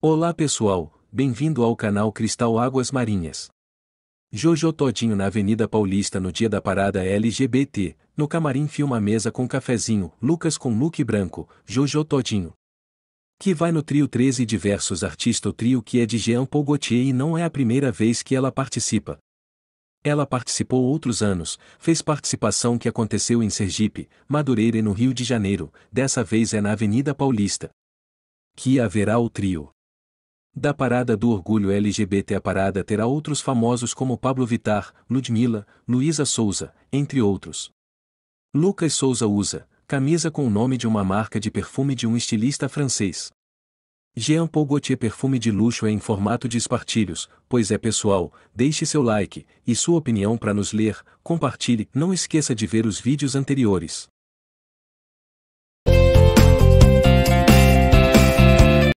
Olá pessoal, bem-vindo ao canal Cristal Águas Marinhas. Jojo Todinho na Avenida Paulista no dia da parada LGBT, no camarim filma mesa com cafezinho, Lucas com look branco, Jojo Todinho. Que vai no trio 13 diversos artista o trio que é de Jean Paul Gaultier e não é a primeira vez que ela participa. Ela participou outros anos, fez participação que aconteceu em Sergipe, Madureira e no Rio de Janeiro, dessa vez é na Avenida Paulista. Que haverá o trio. Da parada do orgulho LGBT a parada terá outros famosos como Pablo Vitar, Ludmilla, Luísa Souza, entre outros. Lucas Souza usa camisa com o nome de uma marca de perfume de um estilista francês. Jean Paul Gaultier perfume de luxo é em formato de espartilhos, pois é pessoal, deixe seu like e sua opinião para nos ler, compartilhe, não esqueça de ver os vídeos anteriores.